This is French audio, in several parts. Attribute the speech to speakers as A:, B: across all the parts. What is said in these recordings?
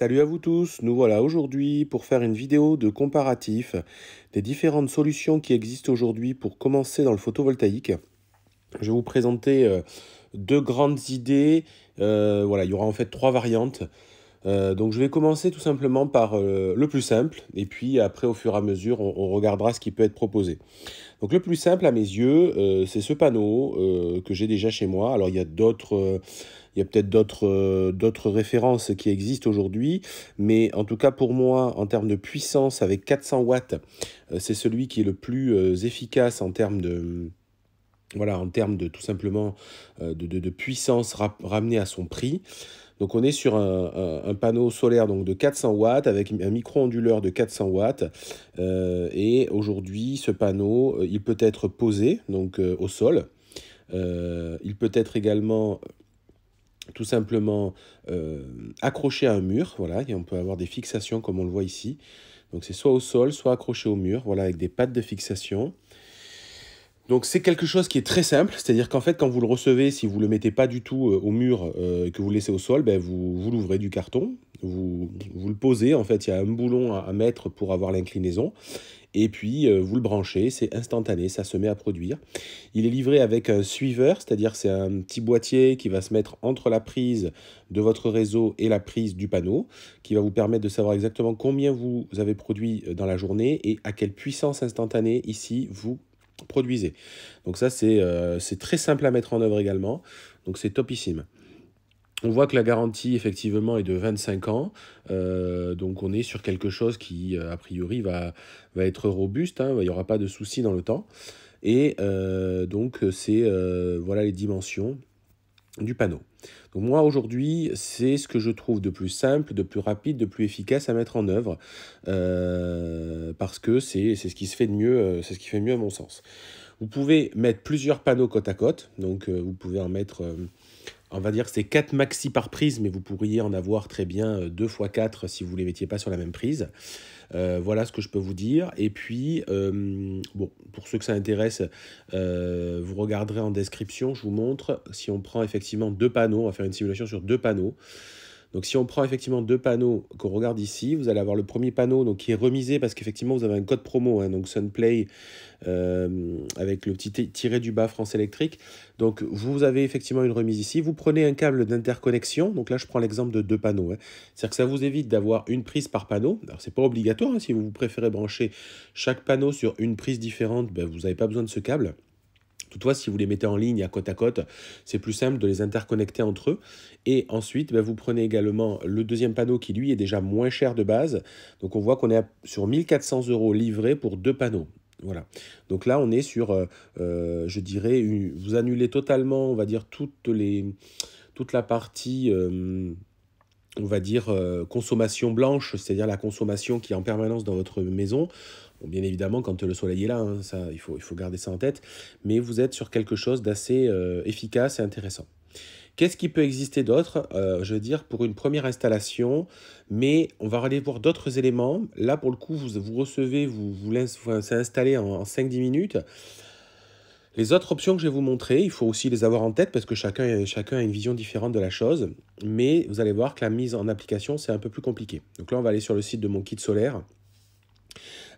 A: Salut à vous tous, nous voilà aujourd'hui pour faire une vidéo de comparatif des différentes solutions qui existent aujourd'hui pour commencer dans le photovoltaïque. Je vais vous présenter euh, deux grandes idées, euh, voilà, il y aura en fait trois variantes. Euh, donc je vais commencer tout simplement par euh, le plus simple, et puis après au fur et à mesure on, regardera ce qui peut être proposé. Donc le plus simple à mes yeux, euh, c'est ce panneau que j'ai déjà chez moi. Alors il y a d'autres, il y peut-être d'autres, d'autres références qui existent aujourd'hui, mais en tout cas pour moi, en termes de puissance avec 400 watts, c'est celui qui est le plus efficace en termes de voilà, en termes de tout simplement euh, de, de, puissance ramenée à son prix. Donc on est sur un, un, panneau solaire donc de 400 watts avec un micro-onduleur de 400 watts. Euh, et aujourd'hui, ce panneau, euh, il peut être posé donc au sol. il peut être également tout simplement accroché à un mur. Voilà, et on peut avoir des fixations comme on le voit ici. Donc c'est soit au sol, soit accroché au mur, voilà, avec des pattes de fixation. Donc c'est quelque chose qui est très simple, c'est-à-dire qu'en fait quand vous le recevez, si vous ne le mettez pas du tout euh, au mur, euh, et que vous le laissez au sol, ben vous, vous l'ouvrez du carton, vous, vous, le posez, en fait il y a un boulon à, mettre pour avoir l'inclinaison, et puis euh, vous le branchez, c'est instantané, ça se met à produire. Il est livré avec un suiveur, c'est-à-dire c'est un petit boîtier qui va se mettre entre la prise de votre réseau et la prise du panneau, qui va vous permettre de savoir exactement combien vous avez produit dans la journée et à quelle puissance instantanée ici vous produisez. Donc ça, euh, c'est très simple à mettre en œuvre également. Donc c'est topissime. On voit que la garantie, effectivement, est de 25 ans. Euh, donc on est sur quelque chose qui, euh, a priori, va, être robuste. Hein. il n'y aura pas de soucis dans le temps. Et donc, c'est voilà les dimensions du panneau moi aujourd'hui, c'est ce que je trouve de plus simple, de plus rapide, de plus efficace à mettre en œuvre, euh, parce que c'est ce qui se fait de mieux, euh, c'est ce qui fait mieux à mon sens. Vous pouvez mettre plusieurs panneaux côte à côte. Donc, euh, vous pouvez en mettre, euh, on va dire, c'est 4 maxi par prise, mais vous pourriez en avoir très bien 2 x 4 si vous ne les mettiez pas sur la même prise. Euh, voilà ce que je peux vous dire. Et puis, bon, pour ceux que ça intéresse, vous regarderez en description, je vous montre. Si on prend effectivement deux panneaux, on va faire une simulation sur deux panneaux. Donc si on prend effectivement deux panneaux qu'on regarde ici, vous allez avoir le premier panneau donc, qui est remisé parce qu'effectivement vous avez un code promo, hein, donc Sunplay euh, avec le petit tiré du bas France électrique. Donc vous avez effectivement une remise ici. Vous prenez un câble d'interconnexion, donc là je prends l'exemple de deux panneaux. Hein. C'est-à-dire que ça vous évite d'avoir une prise par panneau. Alors c'est pas obligatoire, hein, si vous préférez brancher chaque panneau sur une prise différente, ben, vous n'avez pas besoin de ce câble. Toutefois, si vous les mettez en ligne à côte à côte, c'est plus simple de les interconnecter entre eux. Et ensuite, bah, vous prenez également le deuxième panneau qui, lui, est déjà moins cher de base. Donc, on voit qu'on est sur 1400 euros livrés pour deux panneaux. Voilà. Donc là, on est sur, euh, euh, je dirais, vous annulez totalement, on va dire, toute la partie... Euh, on va dire, euh, consommation blanche, c'est-à-dire la consommation qui est en permanence dans votre maison. bien évidemment, quand le soleil est là, hein, ça, il, faut, il faut garder ça en tête, mais vous êtes sur quelque chose d'assez euh, efficace et intéressant. Qu'est-ce qui peut exister d'autre euh, Je veux dire, pour une première installation, mais on va aller voir d'autres éléments. Là, pour le coup, vous, recevez, vous, vous, laissez, en, en 5-10 minutes. Les autres options que je vais vous montrer, il faut aussi les avoir en tête parce que chacun, chacun a une vision différente de la chose. Mais vous allez voir que la mise en application, c'est un peu plus compliqué. Donc là, on va aller sur le site de mon kit solaire.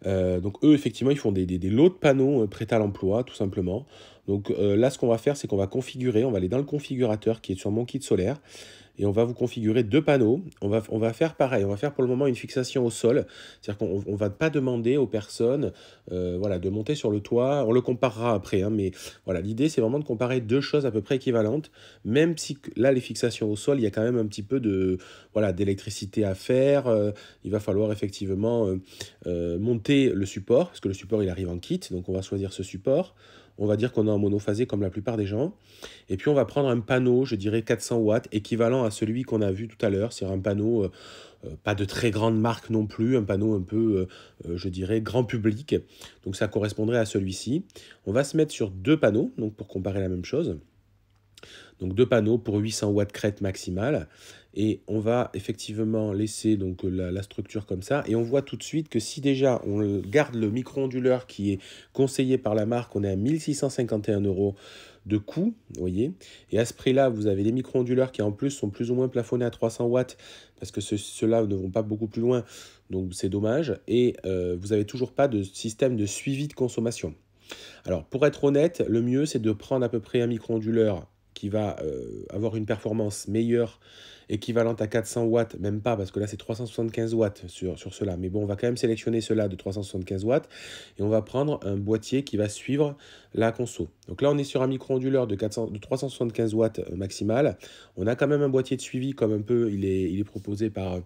A: Euh, donc eux, effectivement, ils font des, des lots de panneaux euh, prêts à l'emploi, tout simplement. Donc euh, là, ce qu'on va faire, c'est qu'on va configurer, on va aller dans le configurateur qui est sur mon kit solaire, et on va vous configurer deux panneaux. On va, on va faire pareil, on va faire pour le moment une fixation au sol, c'est-à-dire qu'on ne va pas demander aux personnes euh, voilà, de monter sur le toit, on le comparera après, hein, mais voilà, l'idée c'est vraiment de comparer deux choses à peu près équivalentes, même si là les fixations au sol, il y a quand même un petit peu de voilà d'électricité à faire, euh, il va falloir effectivement monter le support, parce que le support il arrive en kit, donc on va choisir ce support, on va dire qu'on est en monophasé comme la plupart des gens. Et puis on va prendre un panneau, je dirais 400 watts, équivalent à celui qu'on a vu tout à l'heure, c'est un panneau euh, euh, pas de très grande marque non plus, un panneau un peu, euh, je dirais, grand public. Donc ça correspondrait à celui-ci. On va se mettre sur deux panneaux, donc pour comparer la même chose. Donc deux panneaux pour 800 watts crête maximale. Et on va effectivement laisser donc la, structure comme ça. Et on voit tout de suite que si déjà on garde le micro-onduleur qui est conseillé par la marque, on est à 1651 euros de coût, vous voyez. Et à ce prix-là, vous avez des micro-onduleurs qui en plus sont plus ou moins plafonnés à 300 watts parce que ceux-là ne vont pas beaucoup plus loin, donc c'est dommage. Et euh, vous n'avez toujours pas de système de suivi de consommation. Alors pour être honnête, le mieux c'est de prendre à peu près un micro-onduleur qui va euh, avoir une performance meilleure, équivalente à 400 watts, même pas, parce que là c'est 375 watts sur, cela. Mais bon, on va quand même sélectionner cela de 375 watts, et on va prendre un boîtier qui va suivre la conso. Donc là on est sur un micro-onduleur de, de 375 watts euh, maximal. On a quand même un boîtier de suivi, comme un peu il est, il est proposé par,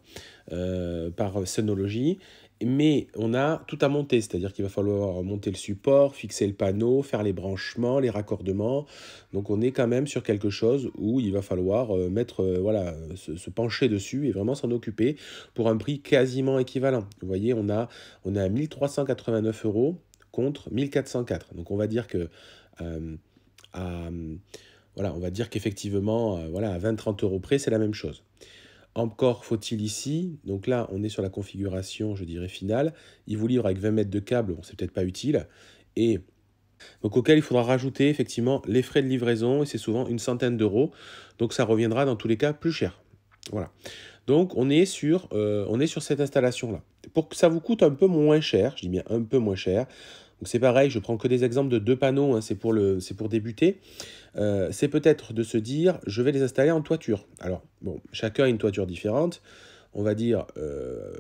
A: euh, par Sonology, mais on a tout à monter, c'est-à-dire qu'il va falloir monter le support, fixer le panneau, faire les branchements, les raccordements. Donc on est quand même sur quelque chose où il va falloir euh, mettre, euh, voilà, se, pencher dessus et vraiment s'en occuper pour un prix quasiment équivalent. Vous voyez, on a, on est à 1389 euros contre 1404. Donc on va dire que euh, voilà, on va dire qu'effectivement, voilà, à 20-30 euros près, c'est la même chose. Encore faut-il ici, donc là on est sur la configuration je dirais finale, il vous livre avec 20 mètres de câble, bon c'est peut-être pas utile, et donc auquel il faudra rajouter effectivement les frais de livraison, et c'est souvent une centaine d'euros, donc ça reviendra dans tous les cas plus cher. Voilà. Donc on est sur, euh, on est sur cette installation-là. Pour que ça vous coûte un peu moins cher, je dis bien un peu moins cher, donc c'est pareil, je prends que des exemples de deux panneaux, hein, c'est pour, le, pour débuter. Euh, c'est peut-être de se dire, je vais les installer en toiture. Alors, bon, chacun a une toiture différente. On va dire, euh,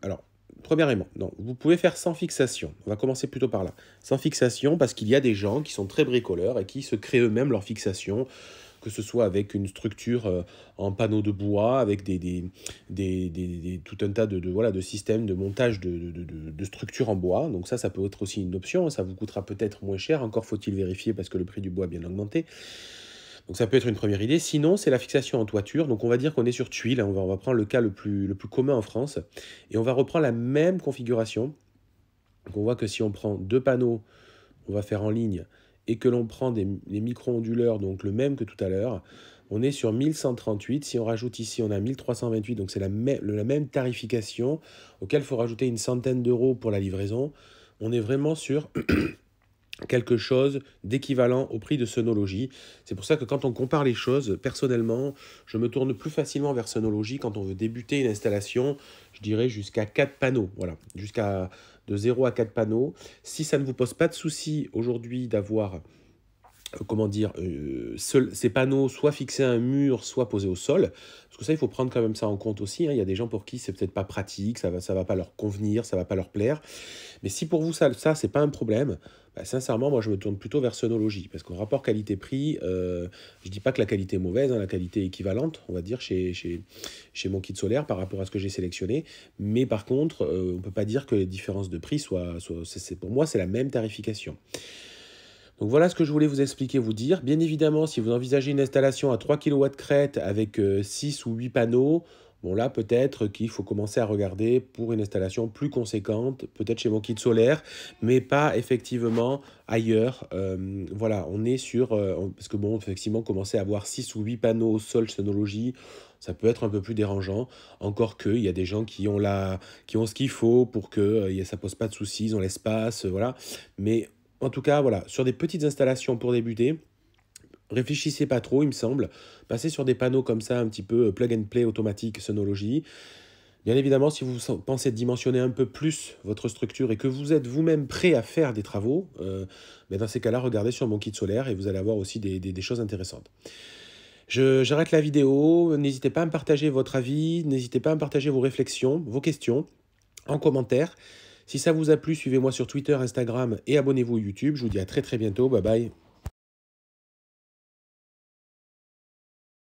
A: alors, premièrement, non, vous pouvez faire sans fixation. On va commencer plutôt par là. Sans fixation, parce qu'il y a des gens qui sont très bricoleurs et qui se créent eux-mêmes leur fixation que ce soit avec une structure euh, en panneau de bois, avec des, des, tout un tas de, voilà, de systèmes de montage de, structures en bois. Donc ça, ça peut être aussi une option, ça vous coûtera peut-être moins cher, encore faut-il vérifier parce que le prix du bois a bien augmenté. Donc ça peut être une première idée. Sinon, c'est la fixation en toiture. Donc on va dire qu'on est sur tuile. Hein. On va, on prendre le cas le plus, le plus commun en France. Et on va reprendre la même configuration. Donc on voit que si on prend deux panneaux, on va faire en ligne et que l'on prend des, micro-onduleurs, donc le même que tout à l'heure, on est sur 1138. Si on rajoute ici, on a 1328, donc c'est la, la, même tarification auquel il faut rajouter une centaine d'euros pour la livraison. On est vraiment sur quelque chose d'équivalent au prix de Sonology. C'est pour ça que quand on compare les choses, personnellement, je me tourne plus facilement vers Sonology quand on veut débuter une installation, je dirais jusqu'à 4 panneaux, voilà, jusqu'à de 0 à 4 panneaux. Si ça ne vous pose pas de souci aujourd'hui d'avoir euh, comment dire, euh, ces panneaux soit fixés à un mur, soit posés au sol. Parce que ça, il faut prendre quand même ça en compte aussi. Hein. Il y a des gens pour qui c'est peut-être pas pratique, ça va, ça va pas leur convenir, ça va pas leur plaire. Mais si pour vous ça, ça c'est pas un problème, bah, sincèrement, moi je me tourne plutôt vers Sonologie parce qu'en rapport qualité-prix, je euh, je dis pas que la qualité est mauvaise, hein, la qualité est équivalente, on va dire, chez, chez, mon kit solaire par rapport à ce que j'ai sélectionné. Mais par contre, on on peut pas dire que les différences de prix soient. pour moi, c'est la même tarification. Donc voilà ce que je voulais vous expliquer, vous dire. Bien évidemment, si vous envisagez une installation à 3 kW crête avec 6 euh, ou 8 panneaux, bon là peut-être qu'il faut commencer à regarder pour une installation plus conséquente, peut-être chez mon kit solaire, mais pas effectivement ailleurs. Euh, voilà, on est sur... Euh, parce que bon, effectivement, commencer à avoir 6 ou 8 panneaux au sol sonologie, ça peut être un peu plus dérangeant. Encore que, il y a des gens qui ont, la, qui ont ce qu'il faut pour que ça ça pose pas de soucis, ils ont l'espace, voilà. Mais en tout cas, voilà, sur des petites installations pour débuter, réfléchissez pas trop, il me semble. Passez sur des panneaux comme ça, un petit peu euh, plug and play automatique, sonologie. Bien évidemment, si vous pensez dimensionner un peu plus votre structure et que vous êtes vous-même prêt à faire des travaux, mais euh, ben dans ces cas-là, regardez sur mon kit solaire et vous allez avoir aussi des, des choses intéressantes. J'arrête la vidéo, n'hésitez pas à me partager votre avis, n'hésitez pas à me partager vos réflexions, vos questions en commentaire. Si ça vous a plu, suivez-moi sur Twitter, Instagram et abonnez-vous YouTube. Je vous dis à très très bientôt. Bye bye.